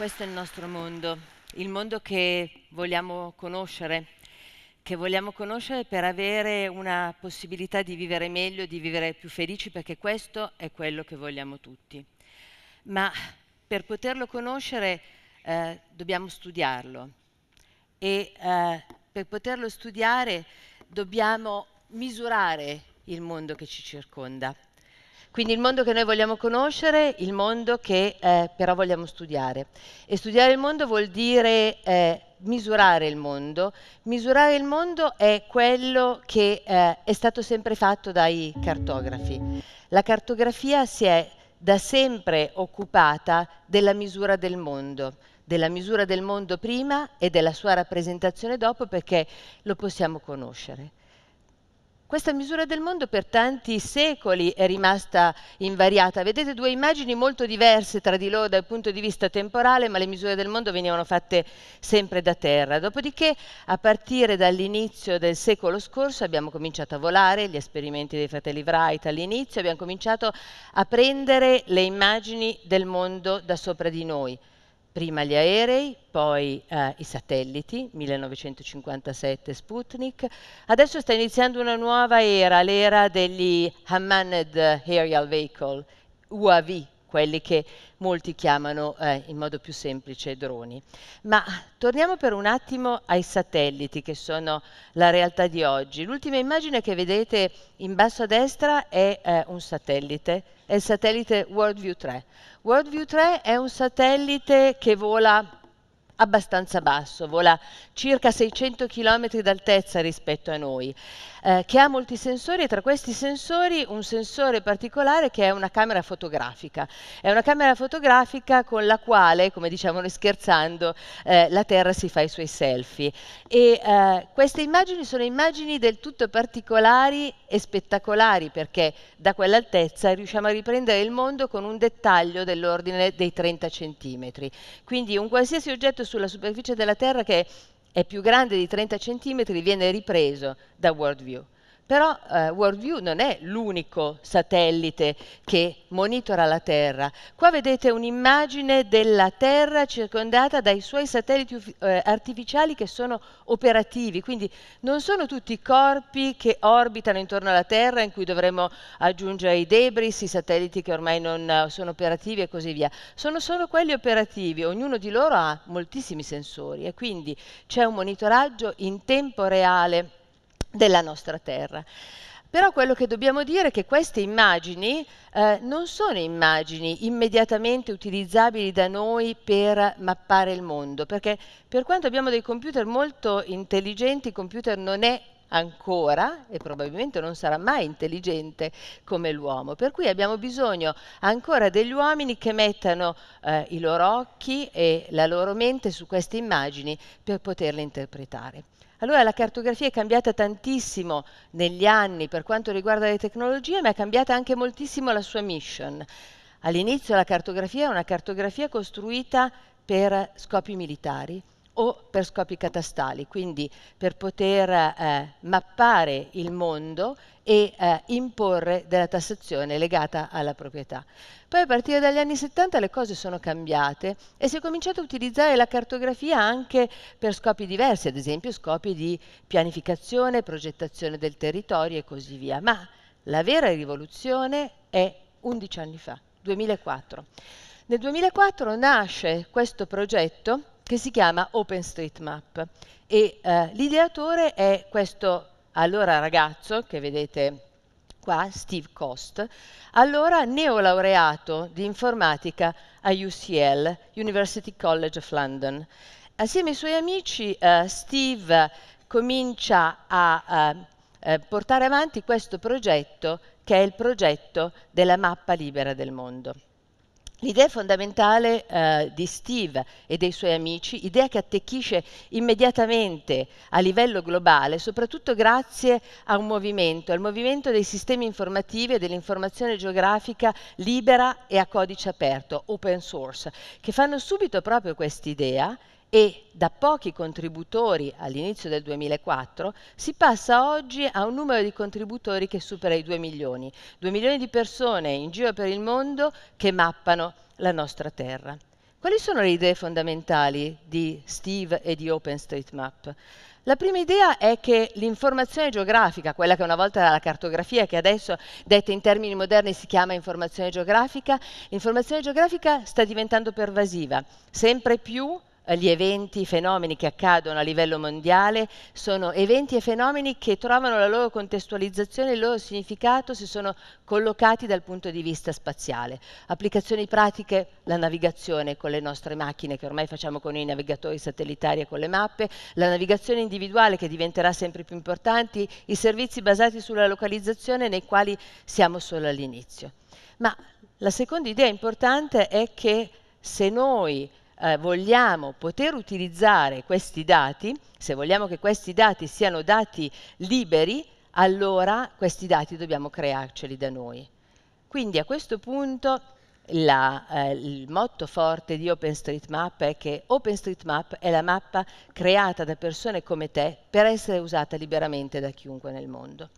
questo è il nostro mondo, il mondo che vogliamo conoscere, che vogliamo conoscere per avere una possibilità di vivere meglio, di vivere più felici, perché questo è quello che vogliamo tutti. Ma per poterlo conoscere eh, dobbiamo studiarlo e eh, per poterlo studiare dobbiamo misurare il mondo che ci circonda. Quindi il mondo che noi vogliamo conoscere, il mondo che eh, però vogliamo studiare. E studiare il mondo vuol dire eh, misurare il mondo. Misurare il mondo è quello che eh, è stato sempre fatto dai cartografi. La cartografia si è da sempre occupata della misura del mondo, della misura del mondo prima e della sua rappresentazione dopo perché lo possiamo conoscere. Questa misura del mondo per tanti secoli è rimasta invariata. Vedete due immagini molto diverse tra di loro dal punto di vista temporale, ma le misure del mondo venivano fatte sempre da terra. Dopodiché, a partire dall'inizio del secolo scorso, abbiamo cominciato a volare, gli esperimenti dei fratelli Wright all'inizio, abbiamo cominciato a prendere le immagini del mondo da sopra di noi prima gli aerei, poi eh, i satelliti, 1957 Sputnik. Adesso sta iniziando una nuova era, l'era degli Unmanned Aerial Vehicle, UAV, quelli che molti chiamano eh, in modo più semplice droni. Ma torniamo per un attimo ai satelliti che sono la realtà di oggi. L'ultima immagine che vedete in basso a destra è eh, un satellite, è il satellite WorldView 3. WorldView 3 è un satellite che vola abbastanza basso, vola circa 600 km d'altezza rispetto a noi, eh, che ha molti sensori e tra questi sensori un sensore particolare che è una camera fotografica. È una camera fotografica con la quale, come diciamo noi scherzando, eh, la Terra si fa i suoi selfie. E eh, queste immagini sono immagini del tutto particolari e spettacolari perché da quell'altezza riusciamo a riprendere il mondo con un dettaglio dell'ordine dei 30 centimetri. Quindi un qualsiasi oggetto sulla superficie della Terra che è più grande di 30 cm viene ripreso da Worldview. Però eh, WorldView non è l'unico satellite che monitora la Terra. Qua vedete un'immagine della Terra circondata dai suoi satelliti eh, artificiali che sono operativi, quindi non sono tutti i corpi che orbitano intorno alla Terra in cui dovremmo aggiungere i debris, i satelliti che ormai non eh, sono operativi e così via. Sono solo quelli operativi, ognuno di loro ha moltissimi sensori e quindi c'è un monitoraggio in tempo reale della nostra terra. Però quello che dobbiamo dire è che queste immagini eh, non sono immagini immediatamente utilizzabili da noi per mappare il mondo, perché per quanto abbiamo dei computer molto intelligenti, il computer non è ancora e probabilmente non sarà mai intelligente come l'uomo. Per cui abbiamo bisogno ancora degli uomini che mettano eh, i loro occhi e la loro mente su queste immagini per poterle interpretare. Allora la cartografia è cambiata tantissimo negli anni per quanto riguarda le tecnologie, ma è cambiata anche moltissimo la sua mission. All'inizio la cartografia è una cartografia costruita per scopi militari, o per scopi catastali, quindi per poter eh, mappare il mondo e eh, imporre della tassazione legata alla proprietà. Poi a partire dagli anni 70 le cose sono cambiate e si è cominciato a utilizzare la cartografia anche per scopi diversi, ad esempio scopi di pianificazione, progettazione del territorio e così via. Ma la vera rivoluzione è 11 anni fa, 2004. Nel 2004 nasce questo progetto che si chiama OpenStreetMap e eh, l'ideatore è questo allora ragazzo che vedete qua, Steve Cost, allora neolaureato di informatica a UCL, University College of London. Assieme ai suoi amici eh, Steve comincia a, a, eh, a eh, portare avanti questo progetto che è il progetto della mappa libera del mondo. L'idea fondamentale eh, di Steve e dei suoi amici, idea che attecchisce immediatamente a livello globale, soprattutto grazie a un movimento, al movimento dei sistemi informativi e dell'informazione geografica libera e a codice aperto, open source, che fanno subito proprio quest'idea e da pochi contributori all'inizio del 2004 si passa oggi a un numero di contributori che supera i 2 milioni, 2 milioni di persone in giro per il mondo che mappano la nostra terra. Quali sono le idee fondamentali di Steve e di OpenStreetMap? La prima idea è che l'informazione geografica, quella che una volta era la cartografia, che adesso detta in termini moderni si chiama informazione geografica, l'informazione geografica sta diventando pervasiva, sempre più eh, gli eventi, i fenomeni che accadono a livello mondiale, sono eventi e fenomeni che trovano la loro contestualizzazione, il loro significato se sono collocati dal punto di vista spaziale. Applicazioni pratiche, la navigazione con le nostre macchine che ormai facciamo con i navigatori satellitari e con le mappe, la navigazione individuale che diventerà sempre più importante, i servizi basati sulla localizzazione nei quali siamo solo all'inizio. Ma la seconda idea importante è che se noi eh, vogliamo poter utilizzare questi dati, se vogliamo che questi dati siano dati liberi, allora questi dati dobbiamo crearceli da noi. Quindi a questo punto la, eh, il motto forte di OpenStreetMap è che OpenStreetMap è la mappa creata da persone come te per essere usata liberamente da chiunque nel mondo.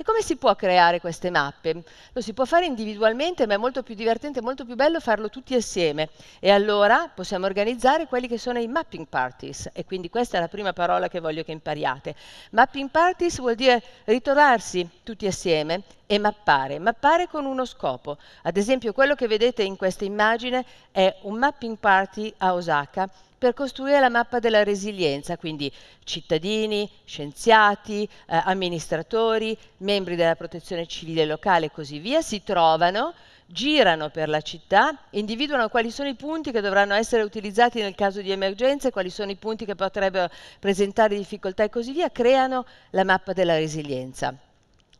E come si può creare queste mappe? Lo si può fare individualmente, ma è molto più divertente, molto più bello farlo tutti assieme. E allora possiamo organizzare quelli che sono i mapping parties. E quindi questa è la prima parola che voglio che impariate. Mapping parties vuol dire ritrovarsi tutti assieme e mappare, mappare con uno scopo. Ad esempio quello che vedete in questa immagine è un mapping party a Osaka per costruire la mappa della resilienza, quindi cittadini, scienziati, eh, amministratori, membri della protezione civile locale e così via, si trovano, girano per la città, individuano quali sono i punti che dovranno essere utilizzati nel caso di emergenze, quali sono i punti che potrebbero presentare difficoltà e così via, creano la mappa della resilienza.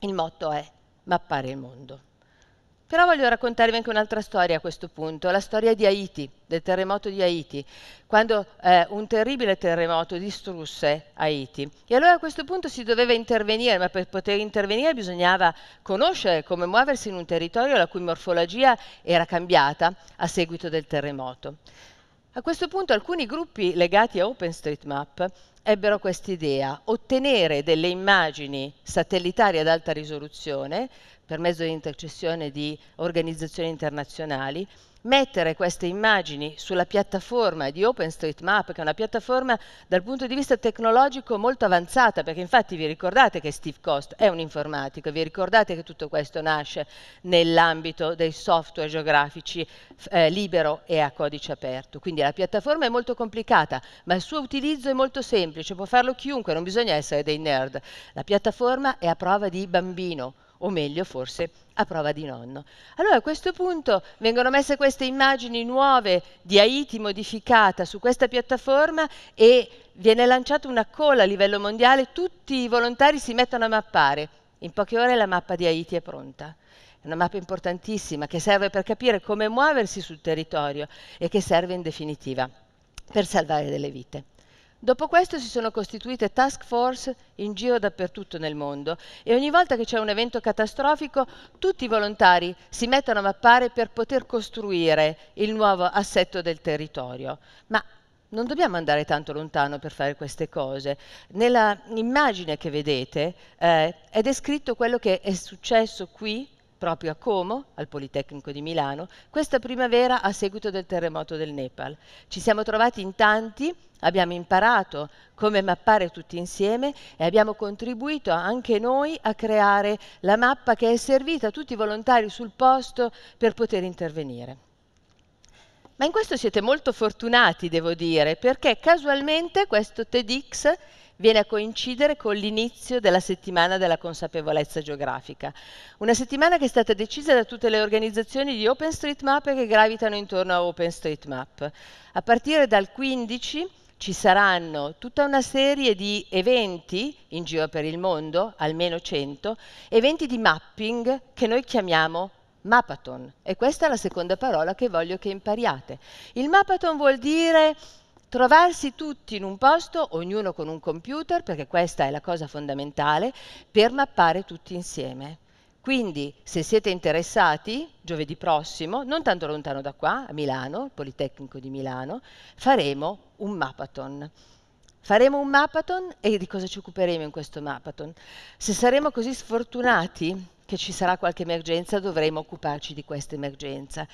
Il motto è mappare il mondo. Però voglio raccontarvi anche un'altra storia a questo punto, la storia di Haiti, del terremoto di Haiti, quando eh, un terribile terremoto distrusse Haiti. E allora a questo punto si doveva intervenire, ma per poter intervenire bisognava conoscere come muoversi in un territorio la cui morfologia era cambiata a seguito del terremoto. A questo punto alcuni gruppi legati a OpenStreetMap ebbero quest'idea, ottenere delle immagini satellitari ad alta risoluzione per mezzo di intercessione di organizzazioni internazionali mettere queste immagini sulla piattaforma di OpenStreetMap, che è una piattaforma dal punto di vista tecnologico molto avanzata, perché infatti vi ricordate che Steve Cost è un informatico, vi ricordate che tutto questo nasce nell'ambito dei software geografici eh, libero e a codice aperto. Quindi la piattaforma è molto complicata, ma il suo utilizzo è molto semplice, può farlo chiunque, non bisogna essere dei nerd. La piattaforma è a prova di bambino, o meglio forse a prova di nonno. Allora a questo punto vengono messe queste immagini nuove di Haiti modificata su questa piattaforma e viene lanciata una cola a livello mondiale, tutti i volontari si mettono a mappare. In poche ore la mappa di Haiti è pronta. È una mappa importantissima che serve per capire come muoversi sul territorio e che serve in definitiva per salvare delle vite. Dopo questo si sono costituite task force in giro dappertutto nel mondo e ogni volta che c'è un evento catastrofico tutti i volontari si mettono a mappare per poter costruire il nuovo assetto del territorio. Ma non dobbiamo andare tanto lontano per fare queste cose. Nella immagine che vedete eh, è descritto quello che è successo qui proprio a Como, al Politecnico di Milano, questa primavera a seguito del terremoto del Nepal. Ci siamo trovati in tanti, abbiamo imparato come mappare tutti insieme e abbiamo contribuito anche noi a creare la mappa che è servita a tutti i volontari sul posto per poter intervenire. Ma in questo siete molto fortunati, devo dire, perché casualmente questo TEDx viene a coincidere con l'inizio della settimana della consapevolezza geografica, una settimana che è stata decisa da tutte le organizzazioni di OpenStreetMap che gravitano intorno a OpenStreetMap. A partire dal 15 ci saranno tutta una serie di eventi in giro per il mondo, almeno 100, eventi di mapping che noi chiamiamo Mapathon. E questa è la seconda parola che voglio che impariate. Il Mapathon vuol dire trovarsi tutti in un posto, ognuno con un computer, perché questa è la cosa fondamentale, per mappare tutti insieme. Quindi se siete interessati, giovedì prossimo, non tanto lontano da qua, a Milano, il Politecnico di Milano, faremo un mappathon. Faremo un mappathon e di cosa ci occuperemo in questo mappathon? Se saremo così sfortunati che ci sarà qualche emergenza dovremo occuparci di questa emergenza.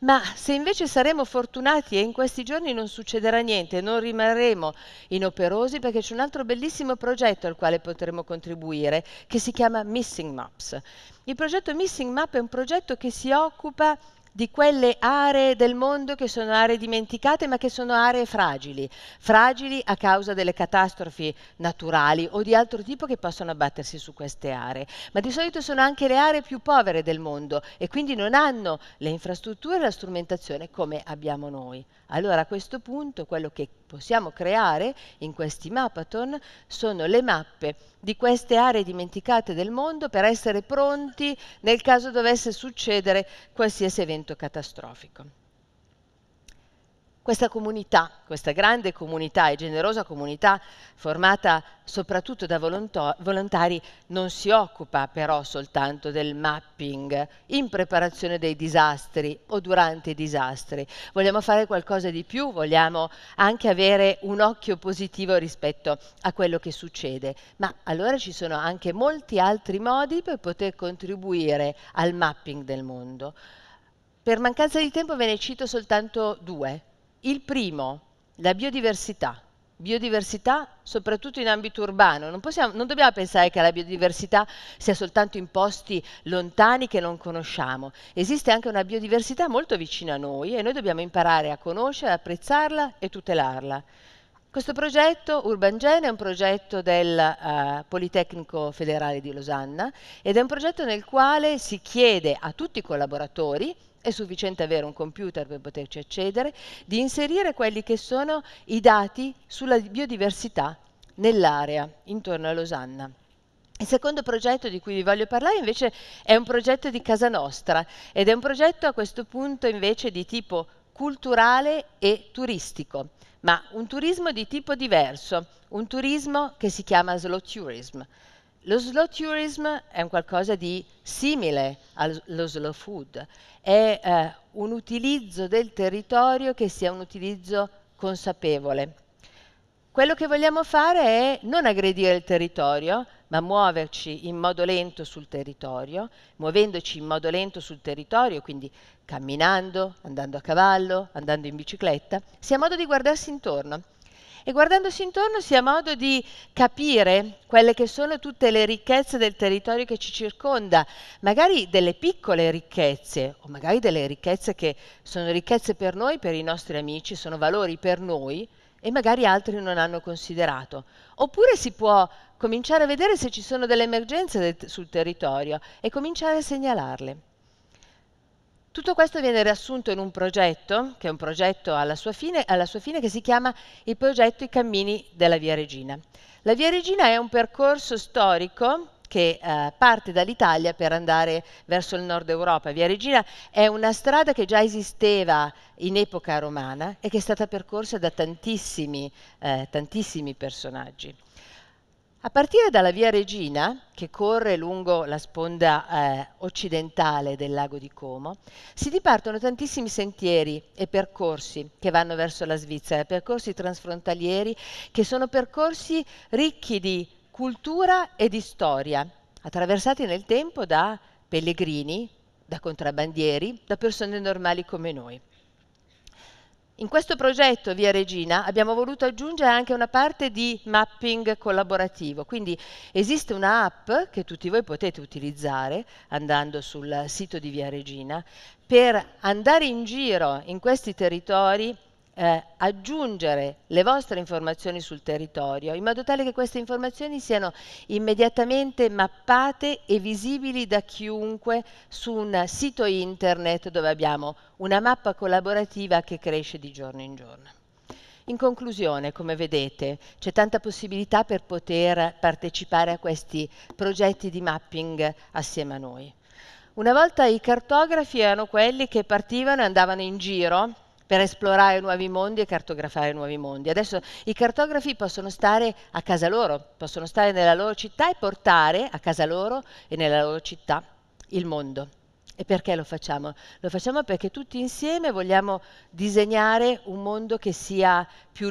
Ma se invece saremo fortunati e in questi giorni non succederà niente, non rimarremo inoperosi perché c'è un altro bellissimo progetto al quale potremo contribuire che si chiama Missing Maps. Il progetto Missing Map è un progetto che si occupa di quelle aree del mondo che sono aree dimenticate ma che sono aree fragili, fragili a causa delle catastrofi naturali o di altro tipo che possono abbattersi su queste aree, ma di solito sono anche le aree più povere del mondo e quindi non hanno le infrastrutture e la strumentazione come abbiamo noi. Allora a questo punto quello che possiamo creare in questi mappathon sono le mappe di queste aree dimenticate del mondo per essere pronti nel caso dovesse succedere qualsiasi evento catastrofico. Questa comunità, questa grande comunità e generosa comunità formata soprattutto da volontari, non si occupa però soltanto del mapping in preparazione dei disastri o durante i disastri. Vogliamo fare qualcosa di più, vogliamo anche avere un occhio positivo rispetto a quello che succede, ma allora ci sono anche molti altri modi per poter contribuire al mapping del mondo. Per mancanza di tempo ve ne cito soltanto due, il primo, la biodiversità. Biodiversità soprattutto in ambito urbano. Non, possiamo, non, dobbiamo pensare che la biodiversità sia soltanto in posti lontani che non conosciamo. Esiste anche una biodiversità molto vicina a noi e noi dobbiamo imparare a conoscere, apprezzarla e tutelarla. Questo progetto UrbanGen è un progetto del uh, Politecnico Federale di Losanna ed è un progetto nel quale si chiede a tutti i collaboratori è sufficiente avere un computer per poterci accedere, di inserire quelli che sono i dati sulla biodiversità nell'area intorno a Losanna. Il secondo progetto di cui vi voglio parlare invece è un progetto di Casa Nostra ed è un progetto a questo punto invece di tipo culturale e turistico, ma un turismo di tipo diverso, un turismo che si chiama slow tourism. Lo slow tourism è un qualcosa di simile allo slow food, è eh, un utilizzo del territorio che sia un utilizzo consapevole. Quello che vogliamo fare è non aggredire il territorio, ma muoverci in modo lento sul territorio, muovendoci in modo lento sul territorio, quindi camminando, andando a cavallo, andando in bicicletta, sia modo di guardarsi intorno e guardandosi intorno si ha modo di capire quelle che sono tutte le ricchezze del territorio che ci circonda, magari delle piccole ricchezze o magari delle ricchezze che sono ricchezze per noi, per i nostri amici, sono valori per noi e magari altri non hanno considerato. Oppure si può cominciare a vedere se ci sono delle emergenze sul territorio e cominciare a segnalarle. Tutto questo viene riassunto in un progetto, che è un progetto alla sua fine, alla sua fine che si chiama il progetto I cammini della Via Regina. La Via Regina è un percorso storico che eh, parte dall'Italia per andare verso il nord Europa. Via Regina è una strada che già esisteva in epoca romana e che è stata percorsa da tantissimi, eh, tantissimi personaggi. A partire dalla via Regina, che corre lungo la sponda eh, occidentale del lago di Como, si dipartono tantissimi sentieri e percorsi che vanno verso la Svizzera, percorsi transfrontalieri che sono percorsi ricchi di cultura e di storia, attraversati nel tempo da pellegrini, da contrabbandieri, da persone normali come noi. In questo progetto Via Regina abbiamo voluto aggiungere anche una parte di mapping collaborativo, quindi esiste un'app che tutti voi potete utilizzare andando sul sito di Via Regina per andare in giro in questi territori eh, aggiungere le vostre informazioni sul territorio in modo tale che queste informazioni siano immediatamente mappate e visibili da chiunque su un sito internet dove abbiamo una mappa collaborativa che cresce di giorno in giorno. In conclusione, come vedete, c'è tanta possibilità per poter partecipare a questi progetti di mapping assieme a noi. Una volta i cartografi erano quelli che partivano e andavano in giro per esplorare nuovi mondi e cartografare nuovi mondi. Adesso i cartografi possono stare a casa loro, possono stare nella loro città e portare a casa loro e nella loro città il mondo. E perché lo facciamo? Lo facciamo perché tutti insieme vogliamo disegnare un mondo che sia più